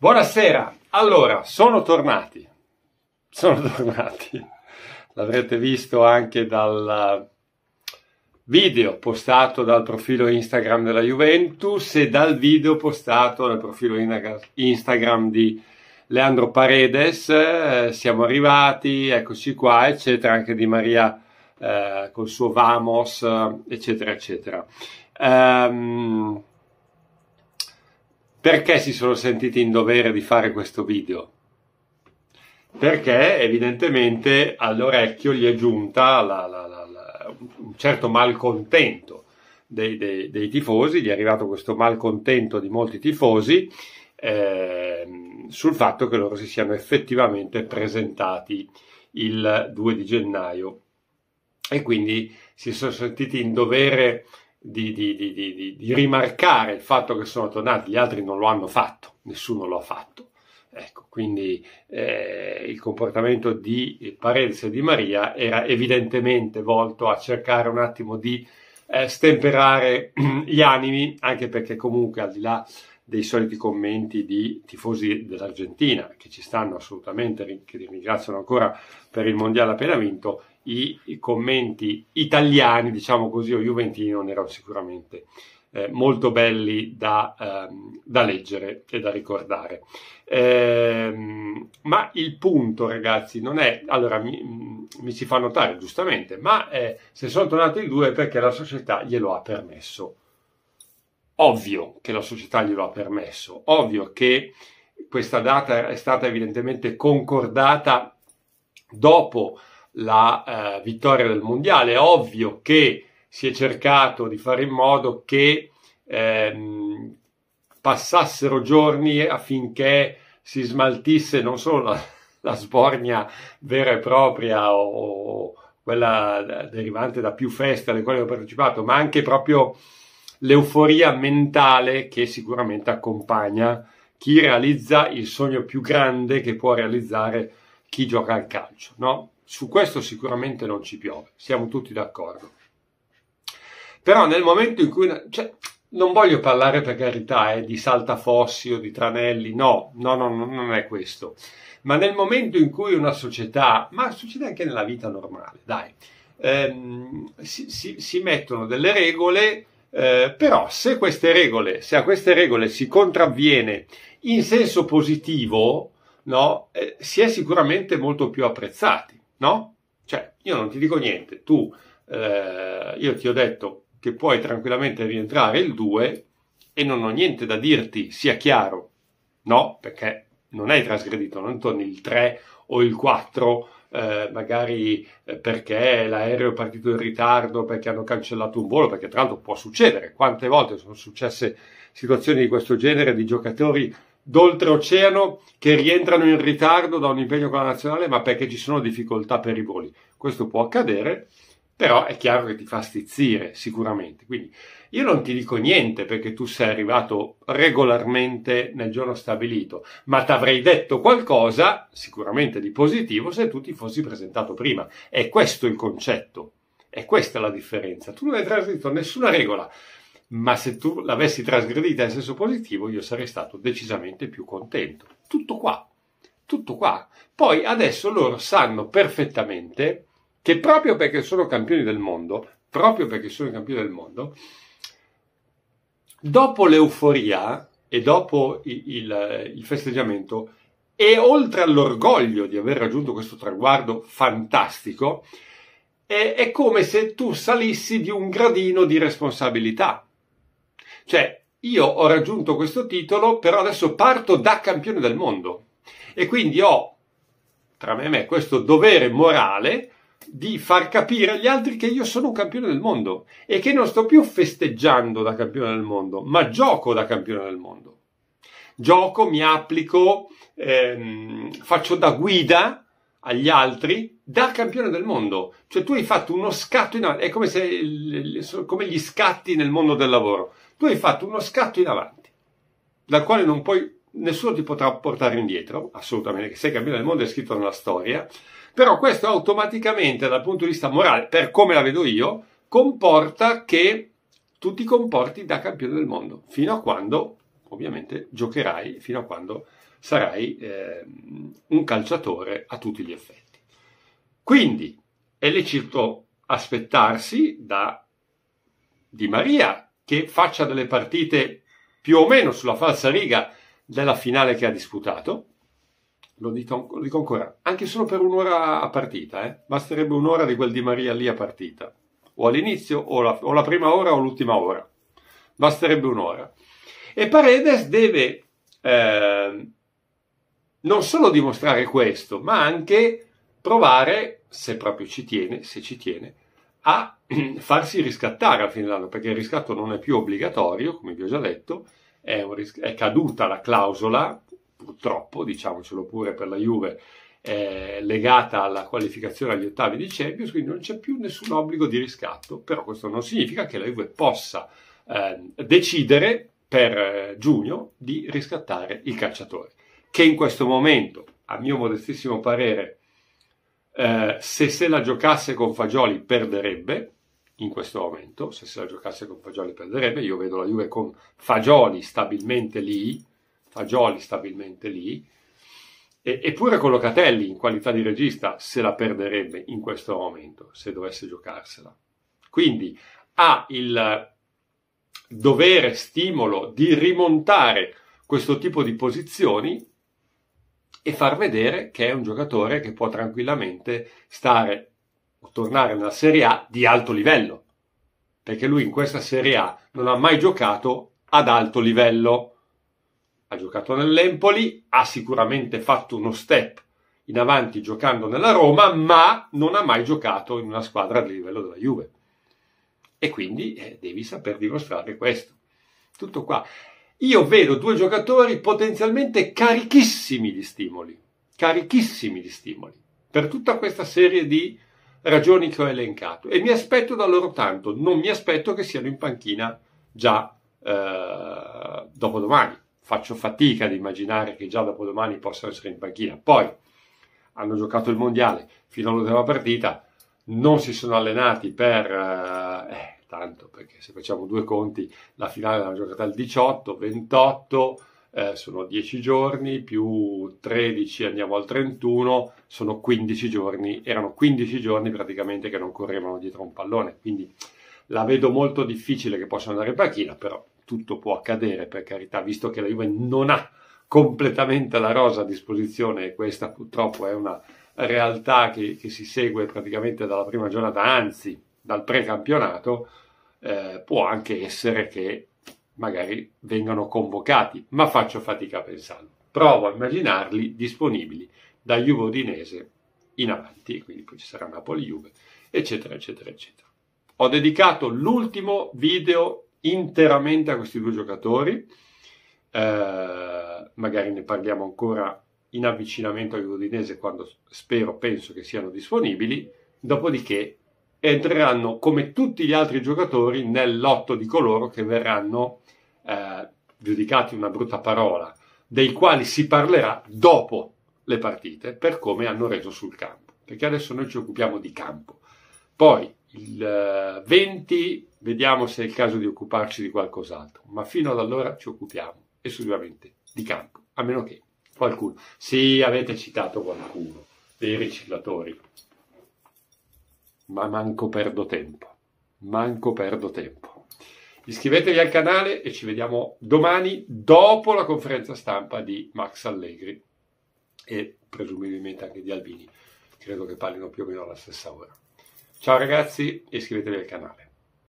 Buonasera, allora sono tornati, sono tornati, l'avrete visto anche dal video postato dal profilo Instagram della Juventus e dal video postato dal profilo Instagram di Leandro Paredes, eh, siamo arrivati, eccoci qua, eccetera, anche di Maria eh, col suo Vamos, eh, eccetera, eccetera. Um, perché si sono sentiti in dovere di fare questo video? Perché evidentemente all'orecchio gli è giunta la, la, la, un certo malcontento dei, dei, dei, tifosi, gli è arrivato questo malcontento di molti tifosi eh, sul fatto che loro si siano effettivamente presentati il 2 di gennaio e quindi si sono sentiti in dovere di, di, di, di, rimarcare il fatto che sono tornati, gli altri non lo hanno fatto, nessuno lo ha fatto. Ecco, quindi eh, il comportamento di Paredes e di Maria era evidentemente volto a cercare un attimo di eh, stemperare gli animi, anche perché comunque al di là dei soliti commenti di tifosi dell'Argentina, che ci stanno assolutamente, che ringraziano ancora per il mondiale appena vinto, i, i commenti italiani, diciamo così, o juventini non erano sicuramente eh, molto belli da, ehm, da, leggere e da ricordare. Ehm, ma il punto, ragazzi, non è... Allora, mi, mi si fa notare giustamente, ma eh, se sono tornati i due è perché la società glielo ha permesso ovvio che la società glielo ha permesso, ovvio che questa data è stata evidentemente concordata dopo la eh, vittoria del mondiale, ovvio che si è cercato di fare in modo che ehm, passassero giorni affinché si smaltisse non solo la, la sbornia vera e propria o, o quella derivante da più feste alle quali ho partecipato, ma anche proprio l'euforia mentale che sicuramente accompagna chi realizza il sogno più grande che può realizzare chi gioca al calcio. No? Su questo sicuramente non ci piove, siamo tutti d'accordo. Però nel momento in cui... Cioè, non voglio parlare per carità eh, di Saltafossi o di Tranelli, no, no, no, no, non è questo. Ma nel momento in cui una società, ma succede anche nella vita normale, dai, ehm, si, si, si mettono delle regole eh, però se, regole, se a queste regole si contravviene in senso positivo, no, eh, si è sicuramente molto più apprezzati, no? Cioè, io non ti dico niente, tu, eh, io ti ho detto che puoi tranquillamente rientrare il 2 e non ho niente da dirti, sia chiaro, no? Perché non hai trasgredito, non torni il 3 o il 4 eh, magari eh, perché l'aereo è partito in ritardo, perché hanno cancellato un volo, perché tra l'altro può succedere. Quante volte sono successe situazioni di questo genere di giocatori d'oltreoceano che rientrano in ritardo da un impegno con la nazionale, ma perché ci sono difficoltà per i voli. Questo può accadere però è chiaro che ti fa stizzire sicuramente. Quindi io non ti dico niente perché tu sei arrivato regolarmente nel giorno stabilito, ma ti avrei detto qualcosa sicuramente di positivo se tu ti fossi presentato prima. È questo il concetto, è questa la differenza. Tu non hai trasgredito nessuna regola, ma se tu l'avessi trasgredita in senso positivo io sarei stato decisamente più contento. Tutto qua, tutto qua. Poi adesso loro sanno perfettamente che proprio perché sono campioni del mondo, proprio perché sono campioni del mondo, dopo l'euforia e dopo il, il, il festeggiamento e oltre all'orgoglio di aver raggiunto questo traguardo fantastico, è, è come se tu salissi di un gradino di responsabilità. Cioè, io ho raggiunto questo titolo, però adesso parto da campione del mondo e quindi ho tra me e me questo dovere morale di far capire agli altri che io sono un campione del mondo e che non sto più festeggiando da campione del mondo, ma gioco da campione del mondo. Gioco, mi applico, ehm, faccio da guida agli altri da campione del mondo. Cioè tu hai fatto uno scatto in avanti, è come, se, come gli scatti nel mondo del lavoro. Tu hai fatto uno scatto in avanti, dal quale non puoi nessuno ti potrà portare indietro, assolutamente, che sei campione del mondo è scritto nella storia, però questo automaticamente dal punto di vista morale, per come la vedo io, comporta che tu ti comporti da campione del mondo, fino a quando ovviamente giocherai, fino a quando sarai eh, un calciatore a tutti gli effetti. Quindi è lecito aspettarsi da Di Maria che faccia delle partite più o meno sulla falsa riga della finale che ha disputato, lo dico, dico, ancora, anche solo per un'ora a partita, eh? basterebbe un'ora di quel di Maria lì a partita, o all'inizio, o la, o la prima ora o l'ultima ora, basterebbe un'ora. E Paredes deve eh, non solo dimostrare questo, ma anche provare, se proprio ci tiene, se ci tiene, a farsi riscattare al fine dell'anno, perché il riscatto non è più obbligatorio, come vi ho già detto, è, ris- è caduta la clausola, purtroppo, diciamocelo pure per la Juve, eh, legata alla qualificazione agli ottavi di Champions, quindi non c'è più nessun obbligo di riscatto, però questo non significa che la Juve possa eh, decidere per eh, giugno di riscattare il calciatore, che in questo momento, a mio modestissimo parere, eh, se se la giocasse con Fagioli perderebbe, in questo momento, se se la giocasse con Fagioli perderebbe, io vedo la Juve con Fagioli stabilmente lì, Fagioli stabilmente lì, e, eppure con Locatelli in qualità di regista se la perderebbe in questo momento, se dovesse giocarsela. Quindi ha il dovere, stimolo di rimontare questo tipo di posizioni e far vedere che è un giocatore che può tranquillamente stare tornare nella Serie A di alto livello, perché lui in questa Serie A non ha mai giocato ad alto livello. Ha giocato nell'Empoli, ha sicuramente fatto uno step in avanti giocando nella Roma, ma non ha mai giocato in una squadra di livello della Juve. E quindi eh, devi saper dimostrare questo. Tutto qua. Io vedo due giocatori potenzialmente carichissimi di stimoli, carichissimi di stimoli, per tutta questa serie di ragioni che ho elencato e mi aspetto da loro tanto, non mi aspetto che siano in panchina già eh, dopodomani. Faccio fatica ad immaginare che già dopodomani possano essere in panchina. Poi hanno giocato il mondiale fino all'ultima partita, non si sono allenati per eh, eh tanto, perché se facciamo due conti, la finale l'hanno giocata il 18, 28 eh, sono 10 giorni, più 13 andiamo al 31, sono 15 giorni, erano 15 giorni praticamente che non correvano dietro un pallone, quindi la vedo molto difficile che possa andare in panchina, però tutto può accadere per carità, visto che la Juve non ha completamente la rosa a disposizione e questa purtroppo è una realtà che, che si segue praticamente dalla prima giornata, anzi dal precampionato, eh, può anche essere che magari vengano convocati, ma faccio fatica a pensarlo. Provo a immaginarli disponibili da Juve Udinese in avanti, quindi poi ci sarà Napoli-Juve, eccetera, eccetera, eccetera. Ho dedicato l'ultimo video interamente a questi due giocatori, eh, magari ne parliamo ancora in avvicinamento a Juve Udinese quando spero, penso che siano disponibili, dopodiché entreranno come tutti gli altri giocatori nel lotto di coloro che verranno eh, giudicati una brutta parola, dei quali si parlerà dopo le partite per come hanno reso sul campo, perché adesso noi ci occupiamo di campo. Poi il 20 eh, vediamo se è il caso di occuparci di qualcos'altro, ma fino ad allora ci occupiamo esclusivamente di campo, a meno che qualcuno, sì avete citato qualcuno, dei riciclatori, ma manco perdo tempo. Manco perdo tempo. Iscrivetevi al canale e ci vediamo domani dopo la conferenza stampa di Max Allegri e presumibilmente anche di Albini. Credo che parlino più o meno alla stessa ora. Ciao ragazzi iscrivetevi al canale.